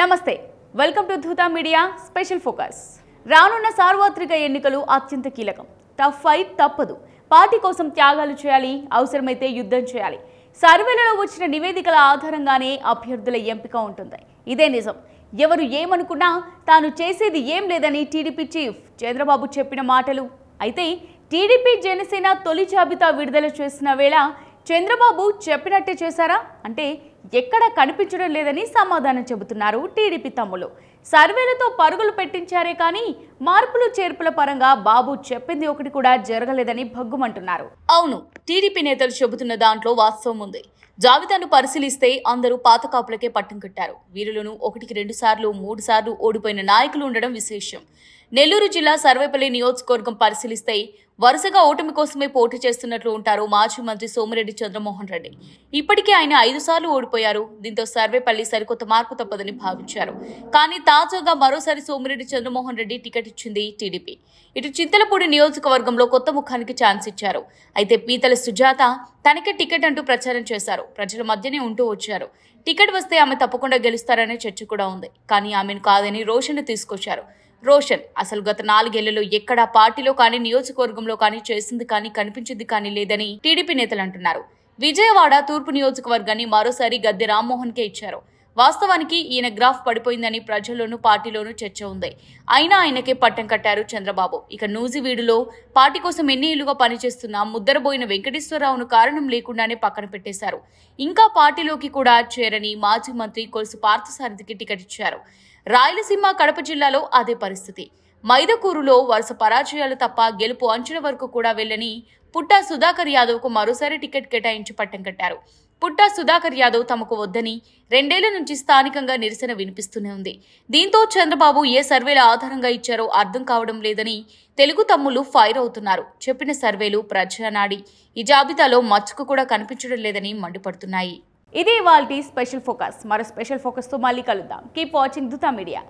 నమస్తే welcome to Dhoota media special focus రానున్న సార్వత్రిక ఎన్నికలు అత్యంత కీలకం టఫ్ ఫైట్ తప్పదు పార్టీ కోసం త్యాగాలు చేయాలి అవసరమైతే యుద్ధం చేయాలి సర్వేలలో వచ్చిన నివేదికల ఆధారంగానే అభ్యర్థుల ఎంపిక ఉంటుంది ఇదే నిజం ఎవరు ఏమనుకున్నా తాను చేసేది ఏం లేదని టీడీపీ చీఫ్ చంద్రబాబు చెప్పిన మాటలు అయితే టీడీపీ జనసేన తొలి జాబితా విడుదల చేసిన వేళ చంద్రబాబు చెప్పినట్టే చేశారా అంటే ఎక్కడ కనిపించడం లేదని సమాధానం చెబుతున్నారు టీడీపీ తమ్ములు సర్వేలతో పరుగులు పెట్టించారే కానీ మార్పులు చేర్పుల పరంగా బాబు చెప్పింది ఒకటి కూడా జరగలేదని భగ్గుమంటున్నారు అవును టీడీపీ నేతలు చెబుతున్న దాంట్లో వాస్తవం ఉంది జాబితాను పరిశీలిస్తే అందరూ పాత కాపులకే పట్టం కట్టారు వీరులను ఒకటికి రెండు సార్లు మూడు సార్లు ఓడిపోయిన నాయకులు ఉండడం విశేషం నెల్లూరు జిల్లా సర్వేపల్లి నియోజకవర్గం పరిశీలిస్తే వరుసగా ఓటమి కోసమే పోటీ చేస్తున్నట్లు ఉంటారు మాజీ మంత్రి సోమిరెడ్డి చంద్రమోహన్ రెడ్డి ఇప్పటికే ఆయన ఐదు సార్లు ఓడిపోయి కోల్పోయారు దీంతో సర్వేపల్లి సరికొత్త మార్పు తప్పదని భావించారు కానీ తాజాగా మరోసారి సోమిరెడ్డి చంద్రమోహన్ రెడ్డి టికెట్ ఇచ్చింది టీడీపీ ఇటు చింతలపూడి నియోజకవర్గంలో కొత్త ముఖానికి ఛాన్స్ ఇచ్చారు అయితే పీతల సుజాత తనకే టికెట్ అంటూ ప్రచారం చేశారు ప్రజల మధ్యనే ఉంటూ వచ్చారు టికెట్ వస్తే ఆమె తప్పకుండా గెలుస్తారనే చర్చ కూడా ఉంది కానీ ఆమెను కాదని రోషన్ తీసుకొచ్చారు రోషన్ అసలు గత నాలుగేళ్లలో ఎక్కడా పార్టీలో కానీ నియోజకవర్గంలో కానీ చేసింది కానీ కనిపించింది కానీ లేదని టీడీపీ నేతలు అంటున్నారు విజయవాడ తూర్పు నియోజకవర్గాన్ని మరోసారి గద్దె రామ్మోహన్కే ఇచ్చారు వాస్తవానికి ఈయన గ్రాఫ్ పడిపోయిందని ప్రజల్లోనూ పార్టీలోనూ చర్చ ఉంది అయినా ఆయనకే పట్టం కట్టారు చంద్రబాబు ఇక నూజివీడులో పార్టీ కోసం ఎన్ని ఏళ్లుగా పనిచేస్తున్న ముద్దరబోయిన వెంకటేశ్వరరావును కారణం లేకుండానే పక్కన పెట్టేశారు ఇంకా పార్టీలోకి కూడా చేరని మాజీ మంత్రి కొలుసు పార్థసారథికి టికెట్ ఇచ్చారు రాయలసీమ కడప జిల్లాలో అదే పరిస్థితి మైదకూరులో వరుస పరాజయాలు తప్ప గెలుపు అంచుల వరకు కూడా వెళ్ళని పుట్ట సుధాకర్ యాదవ్కు మరోసారి టికెట్ కేటాయించి పట్టం కట్టారు పుట్ట సుధాకర్ యాదవ్ తమకు వద్దని రెండేళ్ల నుంచి స్థానికంగా నిరసన వినిపిస్తూనే ఉంది దీంతో చంద్రబాబు ఏ సర్వేల ఆధారంగా ఇచ్చారో అర్థం కావడం లేదని తెలుగు తమ్ముళ్లు ఫైర్ అవుతున్నారు చెప్పిన సర్వేలు ప్రజానాడి ఈ జాబితాలో మచ్చుకు కూడా కనిపించడం లేదని మండిపడుతున్నాయి ఇదే వాళ్ళ స్పెషల్ ఫోకస్ మరో స్పెషల్ ఫోకస్తో మళ్ళీ కలుద్దాం కీప్ వాచింగ్ దుతా మీడియా